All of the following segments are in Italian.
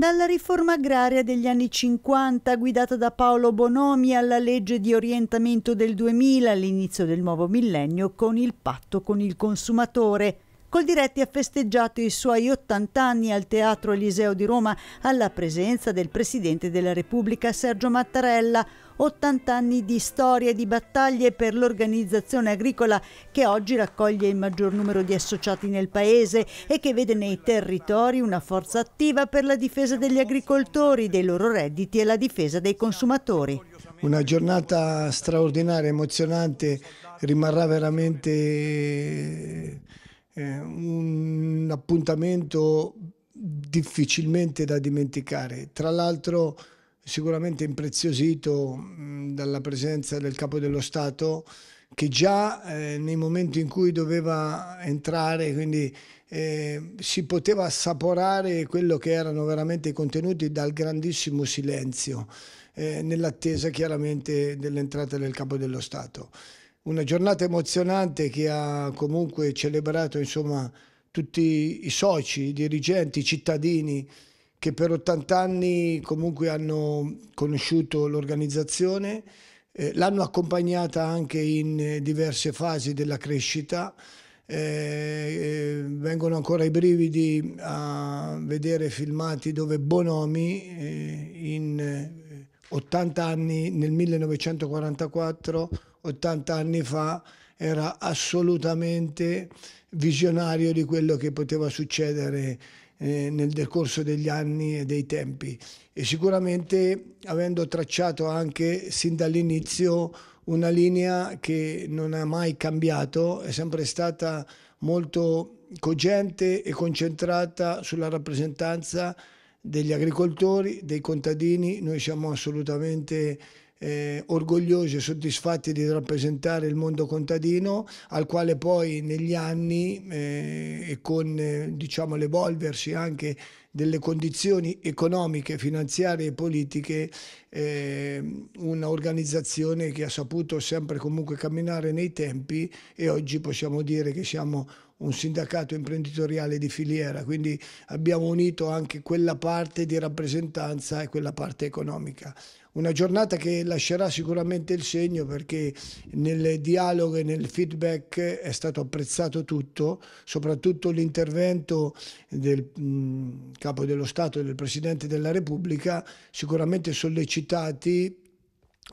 dalla riforma agraria degli anni 50 guidata da Paolo Bonomi alla legge di orientamento del 2000 all'inizio del nuovo millennio con il patto con il consumatore. Coldiretti ha festeggiato i suoi 80 anni al Teatro Eliseo di Roma alla presenza del Presidente della Repubblica Sergio Mattarella, 80 anni di storia e di battaglie per l'organizzazione agricola che oggi raccoglie il maggior numero di associati nel paese e che vede nei territori una forza attiva per la difesa degli agricoltori, dei loro redditi e la difesa dei consumatori. Una giornata straordinaria, emozionante, rimarrà veramente eh, un appuntamento difficilmente da dimenticare. Tra l'altro sicuramente impreziosito mm, dalla presenza del Capo dello Stato che già eh, nei momenti in cui doveva entrare, quindi eh, si poteva assaporare quello che erano veramente i contenuti dal grandissimo silenzio, eh, nell'attesa chiaramente dell'entrata del Capo dello Stato. Una giornata emozionante che ha comunque celebrato insomma, tutti i soci, i dirigenti, i cittadini, che per 80 anni comunque hanno conosciuto l'organizzazione, eh, l'hanno accompagnata anche in eh, diverse fasi della crescita. Eh, eh, vengono ancora i brividi a vedere filmati dove Bonomi eh, in 80 eh, anni, nel 1944, 80 anni fa, era assolutamente visionario di quello che poteva succedere eh, nel decorso degli anni e dei tempi e sicuramente avendo tracciato anche sin dall'inizio una linea che non ha mai cambiato, è sempre stata molto cogente e concentrata sulla rappresentanza degli agricoltori, dei contadini, noi siamo assolutamente eh, orgogliosi e soddisfatti di rappresentare il mondo contadino al quale poi negli anni eh, e con eh, diciamo, l'evolversi anche delle condizioni economiche, finanziarie e politiche, eh, un'organizzazione che ha saputo sempre comunque camminare nei tempi e oggi possiamo dire che siamo un sindacato imprenditoriale di filiera, quindi abbiamo unito anche quella parte di rappresentanza e quella parte economica. Una giornata che lascerà sicuramente il segno perché nel dialogo e nel feedback è stato apprezzato tutto, soprattutto l'intervento del Capo dello Stato e del Presidente della Repubblica, sicuramente sollecitati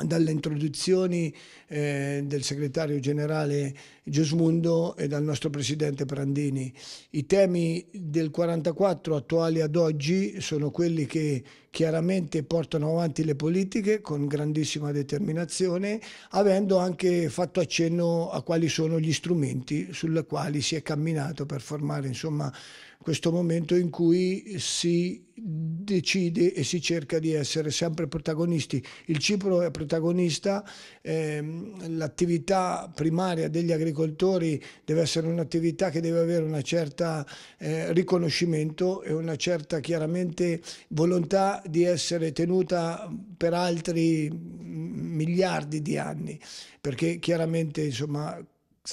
dalle introduzioni eh, del segretario generale Gesmundo e dal nostro presidente Prandini. I temi del 44 attuali ad oggi sono quelli che chiaramente portano avanti le politiche con grandissima determinazione, avendo anche fatto accenno a quali sono gli strumenti sulle quali si è camminato per formare insomma, questo momento in cui si decide e si cerca di essere sempre protagonisti. Il Cipro è protagonista, ehm, l'attività primaria degli agricoltori agricoltori deve essere un'attività che deve avere un certo eh, riconoscimento e una certa chiaramente volontà di essere tenuta per altri mm, miliardi di anni, perché chiaramente insomma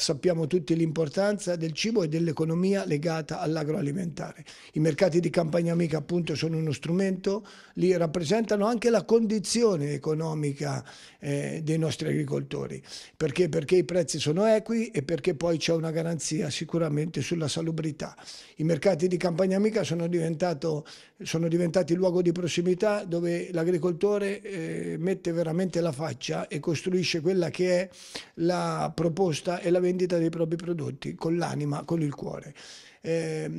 sappiamo tutti l'importanza del cibo e dell'economia legata all'agroalimentare. I mercati di campagna amica appunto sono uno strumento, li rappresentano anche la condizione economica eh, dei nostri agricoltori, perché? perché i prezzi sono equi e perché poi c'è una garanzia sicuramente sulla salubrità. I mercati di campagna amica sono, sono diventati luogo di prossimità dove l'agricoltore eh, mette veramente la faccia e costruisce quella che è la proposta e la vendita dei propri prodotti con l'anima, con il cuore. Eh,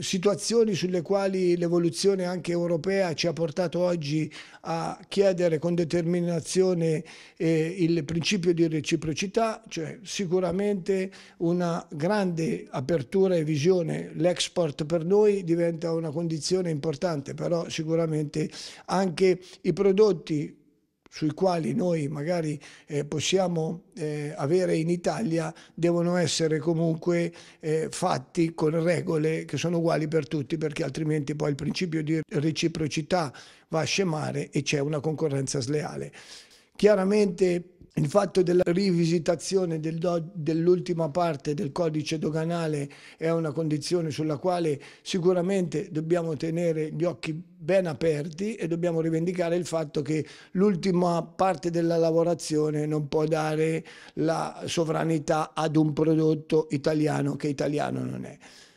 situazioni sulle quali l'evoluzione anche europea ci ha portato oggi a chiedere con determinazione eh, il principio di reciprocità, cioè sicuramente una grande apertura e visione, l'export per noi diventa una condizione importante, però sicuramente anche i prodotti sui quali noi magari eh, possiamo eh, avere in Italia devono essere comunque eh, fatti con regole che sono uguali per tutti perché altrimenti poi il principio di reciprocità va a scemare e c'è una concorrenza sleale. Chiaramente il fatto della rivisitazione del dell'ultima parte del codice doganale è una condizione sulla quale sicuramente dobbiamo tenere gli occhi ben aperti e dobbiamo rivendicare il fatto che l'ultima parte della lavorazione non può dare la sovranità ad un prodotto italiano che italiano non è.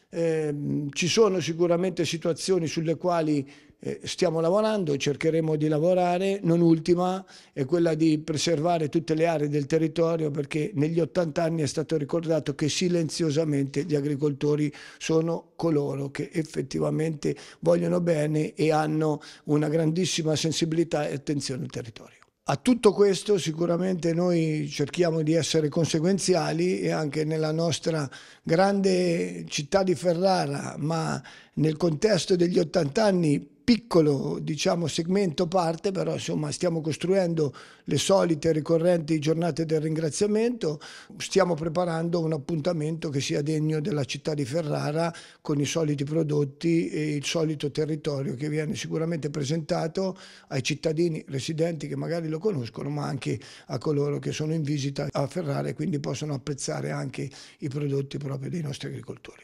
Eh, ci sono sicuramente situazioni sulle quali eh, stiamo lavorando e cercheremo di lavorare, non ultima è quella di preservare tutte le aree del territorio perché negli 80 anni è stato ricordato che silenziosamente gli agricoltori sono coloro che effettivamente vogliono bene e hanno una grandissima sensibilità e attenzione al territorio. A tutto questo sicuramente noi cerchiamo di essere conseguenziali e anche nella nostra grande città di Ferrara, ma nel contesto degli 80 anni piccolo diciamo, segmento parte, però insomma, stiamo costruendo le solite ricorrenti giornate del ringraziamento, stiamo preparando un appuntamento che sia degno della città di Ferrara con i soliti prodotti e il solito territorio che viene sicuramente presentato ai cittadini residenti che magari lo conoscono, ma anche a coloro che sono in visita a Ferrara e quindi possono apprezzare anche i prodotti proprio dei nostri agricoltori.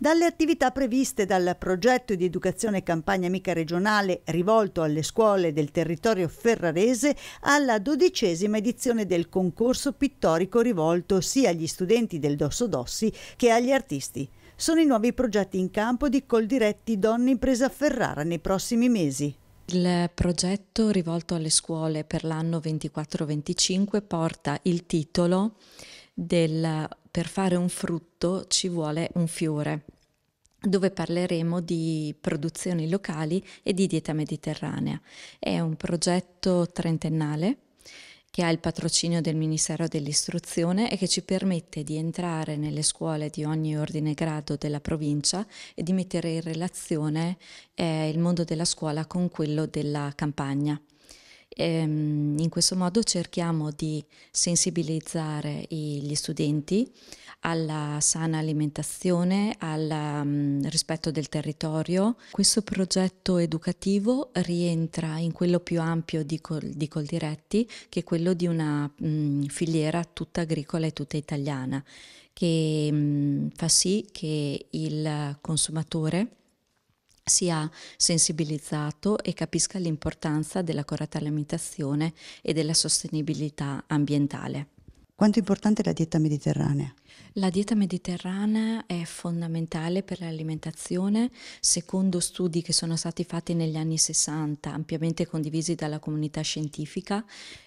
Dalle attività previste dal progetto di educazione campagna amica regionale rivolto alle scuole del territorio ferrarese alla dodicesima edizione del concorso pittorico rivolto sia agli studenti del Dosso Dossi che agli artisti. Sono i nuovi progetti in campo di Coldiretti Donne Impresa Ferrara nei prossimi mesi. Il progetto rivolto alle scuole per l'anno 24-25 porta il titolo del per fare un frutto ci vuole un fiore, dove parleremo di produzioni locali e di dieta mediterranea. È un progetto trentennale che ha il patrocinio del Ministero dell'Istruzione e che ci permette di entrare nelle scuole di ogni ordine e grado della provincia e di mettere in relazione eh, il mondo della scuola con quello della campagna. Ehm, in questo modo cerchiamo di sensibilizzare i, gli studenti alla sana alimentazione, al um, mm, rispetto del territorio. Questo progetto educativo rientra in quello più ampio di, col, di Coldiretti, che è quello di una mh, mm, filiera tutta agricola e tutta italiana, che mh, mm, fa sì che il consumatore sia sensibilizzato e capisca l'importanza della corretta alimentazione e della sostenibilità ambientale. Quanto è importante la dieta mediterranea? La dieta mediterranea è fondamentale per l'alimentazione, secondo studi che sono stati fatti negli anni 60, ampiamente condivisi dalla comunità scientifica,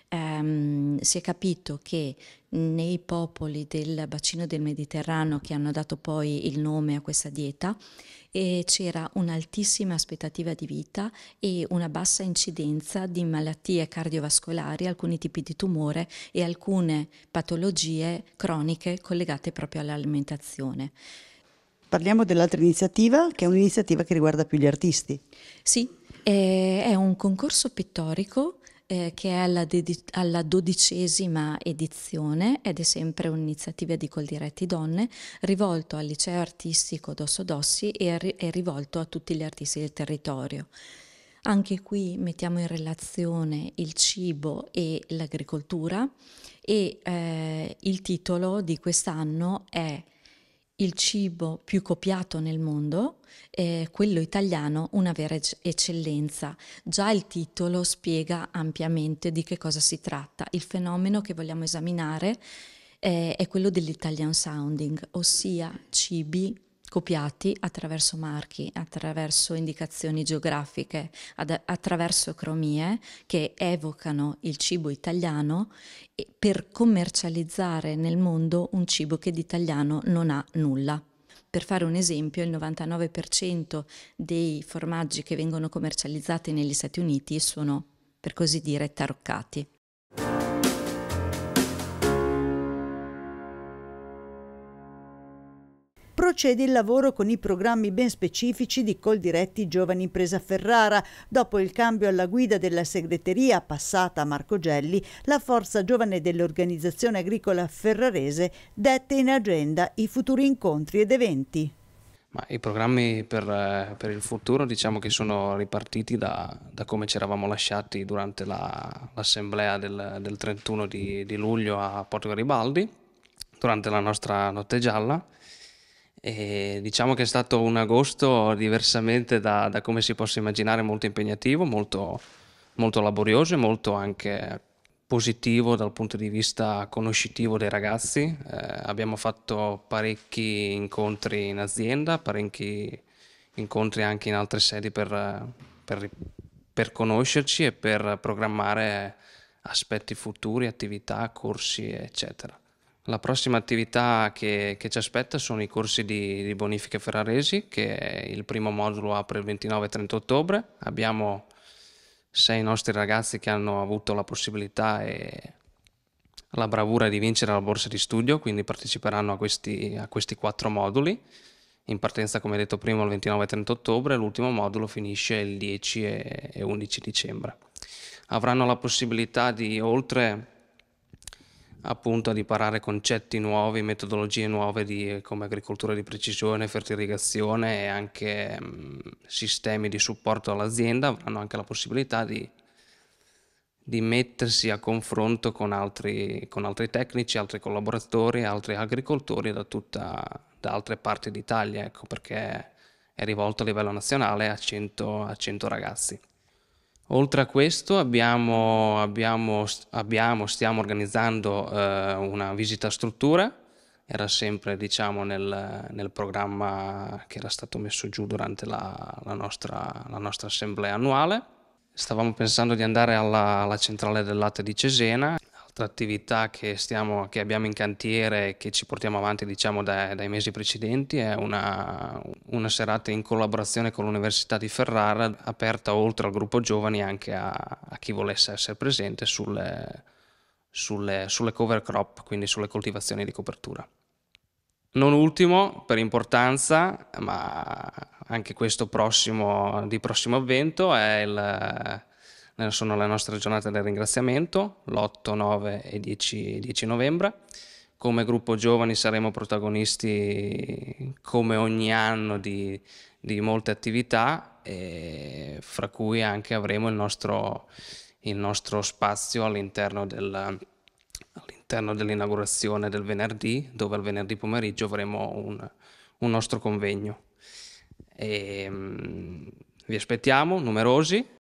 ehm, si è capito che nei popoli del bacino del Mediterraneo che hanno dato poi il nome a questa dieta eh, c'era un'altissima aspettativa di vita e una bassa incidenza di malattie cardiovascolari, alcuni tipi di tumore e alcune patologie croniche collegate legate proprio all'alimentazione. Parliamo dell'altra iniziativa, che è un'iniziativa che riguarda più gli artisti. Sì, è un concorso pittorico eh, che è alla, alla, dodicesima edizione ed è sempre un'iniziativa di Coldiretti Donne rivolto al liceo artistico Dosso Dossi e, ri e rivolto a tutti gli artisti del territorio. Anche qui mettiamo in relazione il cibo e l'agricoltura e eh, il titolo di quest'anno è Il cibo più copiato nel mondo, eh, quello italiano, una vera eccellenza. Già il titolo spiega ampiamente di che cosa si tratta. Il fenomeno che vogliamo esaminare eh, è quello dell'italian sounding, ossia cibi copiati attraverso marchi, attraverso indicazioni geografiche, ad, attraverso cromie che evocano il cibo italiano per commercializzare nel mondo un cibo che di italiano non ha nulla. Per fare un esempio, il 99% dei formaggi che vengono commercializzati negli Stati Uniti sono, per così dire, taroccati. Procede il lavoro con i programmi ben specifici di Coldiretti Giovani Impresa Ferrara. Dopo il cambio alla guida della segreteria passata a Marco Gelli, la forza giovane dell'organizzazione agricola ferrarese dette in agenda i futuri incontri ed eventi. Ma I programmi per, eh, per, il futuro diciamo che sono ripartiti da, da come ci eravamo lasciati durante l'assemblea la, del, del, 31 di, di luglio a Porto Garibaldi, durante la nostra notte gialla e diciamo che è stato un agosto diversamente da, da come si possa immaginare molto impegnativo, molto, molto laborioso e molto anche positivo dal punto di vista conoscitivo dei ragazzi. Eh, abbiamo fatto parecchi incontri in azienda, parecchi incontri anche in altre sedi per, per, per conoscerci e per programmare aspetti futuri, attività, corsi, eccetera. La prossima attività che, che, ci aspetta sono i corsi di, di bonifica ferraresi, che il primo modulo apre il 29 e 30 ottobre. Abbiamo sei nostri ragazzi che hanno avuto la possibilità e la bravura di vincere la borsa di studio, quindi parteciperanno a questi, a questi quattro moduli. In partenza, come detto prima, il 29 e 30 ottobre, l'ultimo modulo finisce il 10 e 11 dicembre. Avranno la possibilità di, oltre appunto ad imparare concetti nuovi, metodologie nuove di, come agricoltura di precisione, fertilizzazione e anche mh, mm, sistemi di supporto all'azienda, avranno anche la possibilità di, di mettersi a confronto con altri, con altri, tecnici, altri collaboratori, altri agricoltori da, tutta, da altre parti d'Italia, ecco perché è rivolto a livello nazionale a 100, a 100 ragazzi. Oltre a questo abbiamo, abbiamo, abbiamo stiamo organizzando eh, una visita a struttura, era sempre diciamo, nel, nel, programma che era stato messo giù durante la, la, nostra, la nostra assemblea annuale. Stavamo pensando di andare alla, alla centrale del latte di Cesena altra attività che, stiamo, che abbiamo in cantiere e che ci portiamo avanti diciamo, dai, dai mesi precedenti è una, una, serata in collaborazione con l'Università di Ferrara, aperta oltre al gruppo giovani anche a, a chi volesse essere presente sulle, sulle, sulle cover crop, quindi sulle coltivazioni di copertura. Non ultimo, per importanza, ma anche questo prossimo, di prossimo avvento, è il eh, sono le nostre giornate del ringraziamento, l'8, 9 e 10, 10 novembre. Come gruppo giovani saremo protagonisti come ogni anno di, di molte attività, fra cui anche avremo il nostro, il nostro spazio all'interno del, all'interno dell'inaugurazione del venerdì, dove il venerdì pomeriggio avremo un, un nostro convegno. E, ehm, vi aspettiamo numerosi